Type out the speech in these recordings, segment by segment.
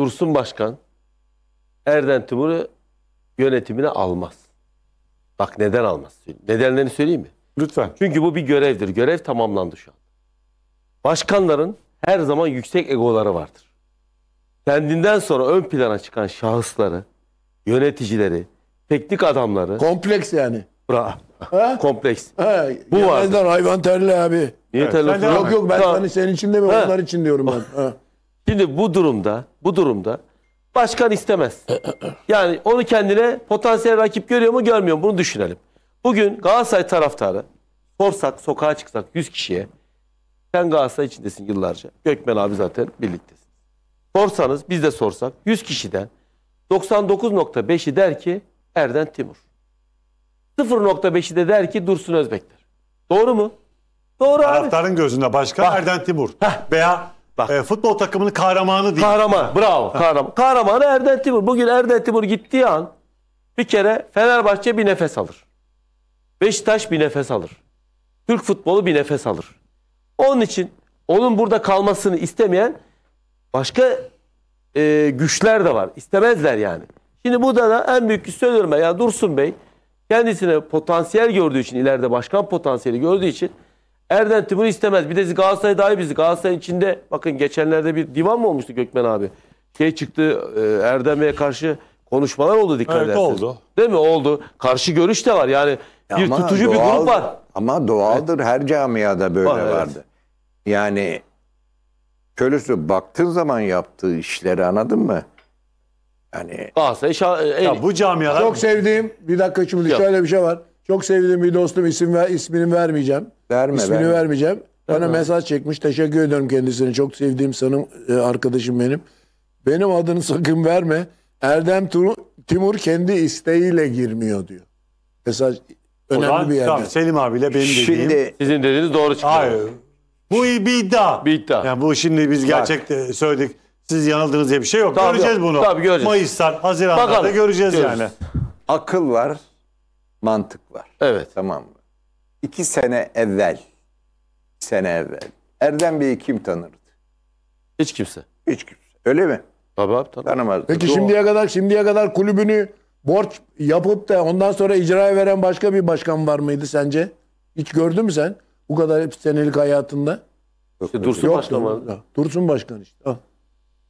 Dursun Başkan Erden Timur'u yönetimine almaz. Bak neden almaz? Nedenlerini söyleyeyim mi? Lütfen. Çünkü bu bir görevdir. Görev tamamlandı şu an. Başkanların her zaman yüksek egoları vardır. Kendinden sonra ön plana çıkan şahısları, yöneticileri, teknik adamları... Kompleks yani. Bra ha? Kompleks. Ha, bu var. hayvan terli abi. Niye evet. terli? Yok yok ben hani senin için de mi onlar için diyorum ben. Ha. Şimdi bu durumda, bu durumda başkan istemez. Yani onu kendine potansiyel rakip görüyor mu görmüyor mu bunu düşünelim. Bugün Galatasaray taraftarı sorsak sokağa çıksak 100 kişiye sen Galatasaray içindesin yıllarca. Gökmen abi zaten birliktesin. Sorsanız biz de sorsak 100 kişiden 99.5'i der ki Erden Timur. 0.5'i de der ki Dursun Özbekler. Doğru mu? Doğru abi. Taraftarın gözünde başkan Bak. Erden Timur veya Bak. E, futbol takımının kahramanı değil. Kahraman. Bravo. Kahraman. Kahramanı Erden Timur. Bugün Erden Timur gittiği an bir kere Fenerbahçe bir nefes alır. Beşiktaş bir nefes alır. Türk futbolu bir nefes alır. Onun için onun burada kalmasını istemeyen başka e, güçler de var. İstemezler yani. Şimdi burada da en büyük söylüyorum ben. Ya Dursun Bey kendisine potansiyel gördüğü için ileride başkan potansiyeli gördüğü için Erdenti bunu istemez. Bir de Galatasaray iyi biz. Galatasaray içinde bakın geçenlerde bir divan mı olmuştu Gökmen abi? Şey çıktı e, Erdem Bey'e karşı konuşmalar oldu dikkat evet, ederseniz. oldu. Değil mi? Oldu. Karşı görüş de var. Yani ya bir tutucu doğal, bir grup var. Ama doğaldır. Evet. Her camiada böyle var, vardı. Evet. Yani kölüsü baktığın zaman yaptığı işleri anladın mı? Yani Galatasaray şa- e, ya bu camiada çok sevdiğim bir dakika şimdi Yok. şöyle bir şey var. Çok sevdiğim bir dostum isim ver, ismini vermeyeceğim. Verme, ismini verme. vermeyeceğim. Bana Aha. mesaj çekmiş. Teşekkür ediyorum kendisine. Çok sevdiğim sanım e, arkadaşım benim. Benim adını sakın verme. Erdem Timur kendi isteğiyle girmiyor diyor. Mesaj önemli Ulan, bir yerde. Tamam, Selim abiyle benim dediğim. Sizin dediğiniz doğru çıktı. Hayır. Bu iyi bir iddia. Bir iddia. Yani bu şimdi biz gerçek söyledik. Siz yanıldınız diye bir şey yok. Tabii, göreceğiz bunu. Tabii göreceğiz. Mayıs'tan, Haziran'da Bakalım. da göreceğiz Görürüz. yani. Akıl var, mantık var. Evet. Tamam mı? İki sene evvel, sene evvel Erdem Bey'i kim tanırdı? Hiç kimse. Hiç kimse. Öyle mi? Tabii abi Tanımazdı. Peki Doğru. şimdiye kadar şimdiye kadar kulübünü borç yapıp da ondan sonra icraya veren başka bir başkan var mıydı sence? Hiç gördün mü sen bu kadar senelik hayatında? İşte Dursun yok, Başkan var. Dursun Başkan işte. Ah.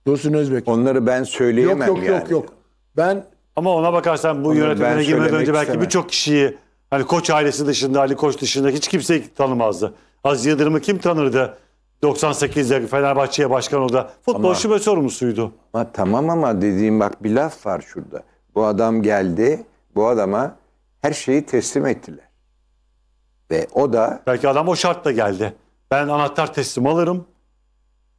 Dursun Özbek. Onları ben söyleyemem yok, yok, yani. Yok yok yok. Ben ama ona bakarsan bu yönetmene girmeden önce belki birçok kişiyi hani Koç ailesi dışında Ali Koç dışında hiç kimse tanımazdı. Az Yıldırım'ı kim tanırdı? 98'de Fenerbahçe'ye başkan oldu. Futbolcu ama, ve sorumlusuydu. Ama tamam ama dediğim bak bir laf var şurada. Bu adam geldi, bu adama her şeyi teslim ettiler. Ve o da... Belki adam o şartla geldi. Ben anahtar teslim alırım.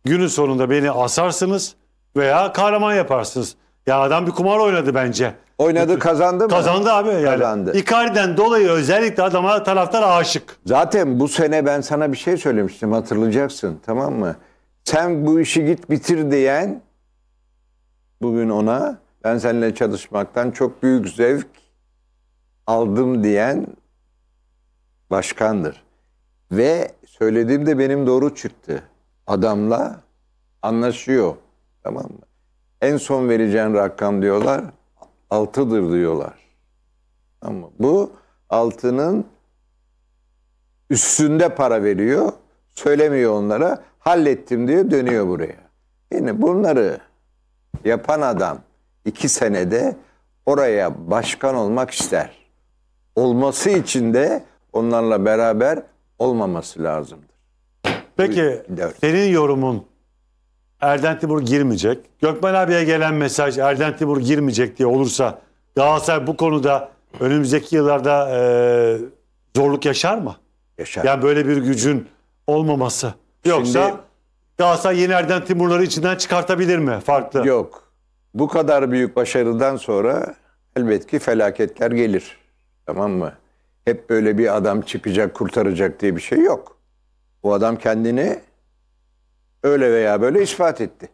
Günün sonunda beni asarsınız veya kahraman yaparsınız. Ya adam bir kumar oynadı bence. Oynadı kazandı mı? Kazandı abi yani. Kazandı. Icardi'den dolayı özellikle adama taraftar aşık. Zaten bu sene ben sana bir şey söylemiştim hatırlayacaksın tamam mı? Sen bu işi git bitir diyen bugün ona ben seninle çalışmaktan çok büyük zevk aldım diyen başkandır. Ve söylediğim de benim doğru çıktı. Adamla anlaşıyor. Tamam mı? en son vereceğin rakam diyorlar. Altıdır diyorlar. Ama bu altının üstünde para veriyor. Söylemiyor onlara. Hallettim diye dönüyor buraya. Yani bunları yapan adam iki senede oraya başkan olmak ister. Olması için de onlarla beraber olmaması lazımdır. Peki senin yorumun Erden Timur girmeyecek. Gökmen abiye gelen mesaj Erden Timur girmeyecek diye olursa Galatasaray bu konuda önümüzdeki yıllarda e, zorluk yaşar mı? Yaşar. Yani böyle bir gücün olmaması. Yoksa Şimdi, Galatasaray yeni Erden Timurları içinden çıkartabilir mi? Farklı. Yok. Bu kadar büyük başarıdan sonra elbet ki felaketler gelir. Tamam mı? Hep böyle bir adam çıkacak, kurtaracak diye bir şey yok. Bu adam kendini öyle veya böyle ispat etti.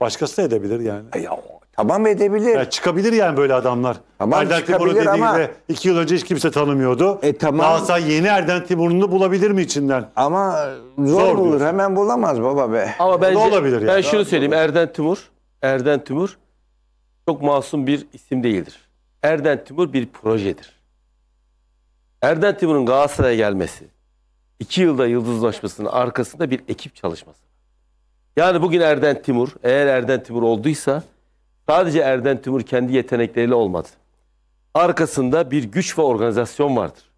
Başkası da edebilir yani. E ya, tamam edebilir. Ya çıkabilir yani böyle adamlar. Tamam Erden Timur'u dediğinde ama... iki yıl önce hiç kimse tanımıyordu. E tamam. Galatasaray yeni Erden Timur'unu bulabilir mi içinden? Ama zor, zor bulur. Hemen bulamaz baba be. Ama e, bence, ne olabilir yani? Ben şunu söyleyeyim. Erden Timur, Erden Timur çok masum bir isim değildir. Erden Timur bir projedir. Erden Timur'un Galatasaray'a gelmesi, iki yılda yıldızlaşmasının arkasında bir ekip çalışması. Yani bugün Erden Timur, eğer Erden Timur olduysa sadece Erden Timur kendi yetenekleriyle olmadı. Arkasında bir güç ve organizasyon vardır.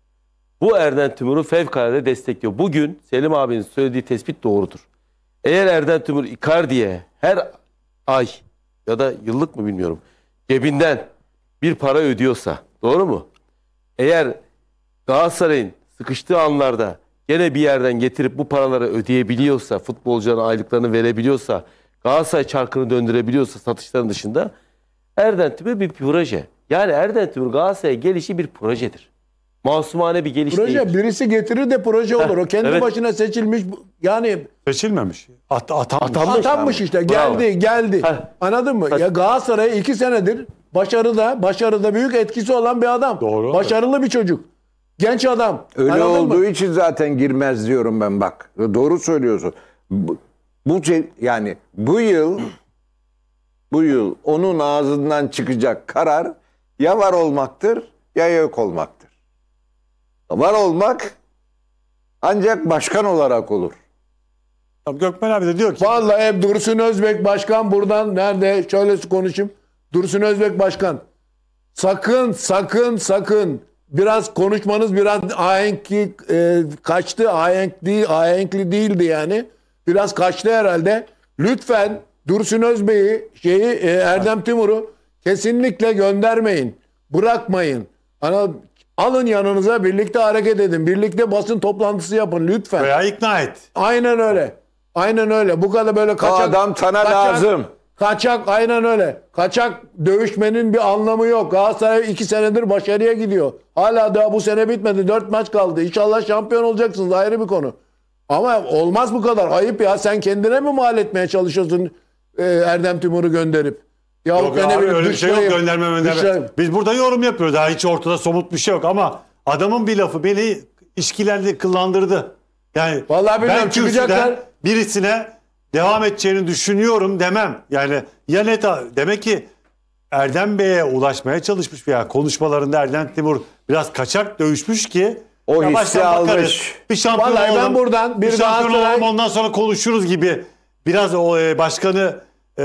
Bu Erden Timur'u fevkalade destekliyor. Bugün Selim abinin söylediği tespit doğrudur. Eğer Erden Timur Icardi'ye her ay ya da yıllık mı bilmiyorum cebinden bir para ödüyorsa doğru mu? Eğer Galatasaray'ın sıkıştığı anlarda gene bir yerden getirip bu paraları ödeyebiliyorsa, futbolcuların aylıklarını verebiliyorsa, Galatasaray çarkını döndürebiliyorsa satışların dışında Erden Tümür bir proje. Yani Erden Tümür Galatasaray'a gelişi bir projedir. Masumane bir geliş proje, değil. birisi getirir de proje olur. O kendi evet. başına seçilmiş. Yani seçilmemiş. At, atanmış. Atanmış, atanmış işte. Bravo. Geldi, geldi. Heh. Anladın mı? Heh. Ya Galatasaray'a iki senedir başarıda, başarıda büyük etkisi olan bir adam. Doğru. Başarılı evet. bir çocuk. Genç adam. Öyle Anladın olduğu mı? için zaten girmez diyorum ben bak. Doğru söylüyorsun. Bu, bu yani bu yıl bu yıl onun ağzından çıkacak karar ya var olmaktır ya yok olmaktır. Var olmak ancak başkan olarak olur. Tamam, Gökmen abi de diyor ki. Vallahi hep Dursun Özbek başkan buradan nerede şöyle konuşayım. Dursun Özbek başkan. Sakın sakın sakın biraz konuşmanız biraz ahenkli e, kaçtı. Ahenkli, ahenkli değildi yani. Biraz kaçtı herhalde. Lütfen Dursun Özbey'i, şeyi e, Erdem Timur'u kesinlikle göndermeyin. Bırakmayın. Ana alın yanınıza birlikte hareket edin. Birlikte basın toplantısı yapın lütfen. Veya ikna et. Aynen öyle. Aynen öyle. Bu kadar böyle kaçak. adam sana kaçak, lazım. Kaçak aynen öyle. Kaçak dövüşmenin bir anlamı yok. Galatasaray iki senedir başarıya gidiyor. Hala daha bu sene bitmedi. Dört maç kaldı. İnşallah şampiyon olacaksınız ayrı bir konu. Ama olmaz bu kadar. Ayıp ya. Sen kendine mi mal etmeye çalışıyorsun e, Erdem Timur'u gönderip? Ya yok abi, abi öyle bir şey yok gönderme gönderme. Biz burada yorum yapıyoruz. Daha hiç ortada somut bir şey yok ama adamın bir lafı beni işkilendi, kıllandırdı. Yani Vallahi bilmiyorum, ben kürsüden çıkacaklar. birisine devam edeceğini düşünüyorum demem. Yani ya net demek ki Erdem Bey'e ulaşmaya çalışmış veya konuşmalarında Erdem Timur biraz kaçak dövüşmüş ki o hissi almış. Bir şampiyon Vallahi olalım, ben buradan bir, bir şampiyon Galatasaray... olalım ondan sonra konuşuruz gibi biraz o e, başkanı e,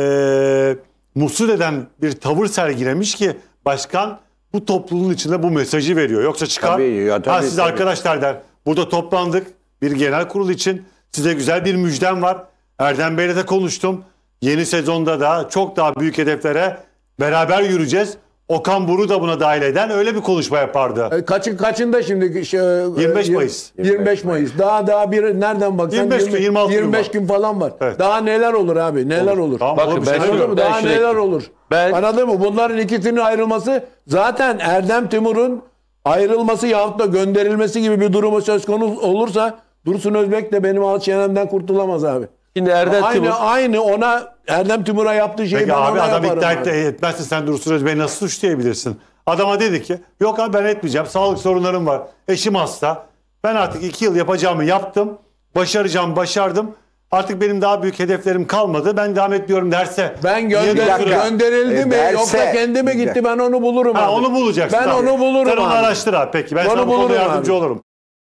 mutsuz eden bir tavır sergilemiş ki başkan bu toplumun içinde bu mesajı veriyor. Yoksa çıkar tabii, ya, tabii, ha, siz tabii. arkadaşlar der burada toplandık bir genel kurul için size güzel bir müjdem var. Erdem Bey'le de konuştum. Yeni sezonda da çok daha büyük hedeflere beraber yürüyeceğiz. Okan Buru da buna dahil eden öyle bir konuşma yapardı. E, Kaçın kaçında şimdi? Şey, 25 e, Mayıs. 25 Mayıs. Daha daha bir nereden baksan 25 gün 26 25 gün, falan var. Evet. Daha neler olur abi? Neler olur? olur. Tamam, Bakın olur. ben, Anladın şey mı? Daha ben şey- neler olur? Ben... Anladın mı? Bunların ikisinin ayrılması zaten Erdem Timur'un ayrılması yahut da gönderilmesi gibi bir durumu söz konusu olursa Dursun Özbek de benim alçı kurtulamaz abi. Şimdi Erdem aynı, Timur... Aynı ona Erdem Timur'a yaptığı şeyi Peki ben abi ona adam iddia etti, etmezse sen Dursun Özbey'i nasıl suçlayabilirsin? Adama dedi ki yok abi ben etmeyeceğim. Sağlık sorunlarım var. Eşim hasta. Ben artık iki yıl yapacağımı yaptım. Başaracağım başardım. Artık benim daha büyük hedeflerim kalmadı. Ben devam etmiyorum derse. Ben gönder gönderildi e, mi derse, yoksa kendime gitti ben onu bulurum ha, abi. Onu bulacaksın. Ben abi. onu bulurum Sen onu araştır abi peki. Ben onu sana bulurum yardımcı abi. olurum.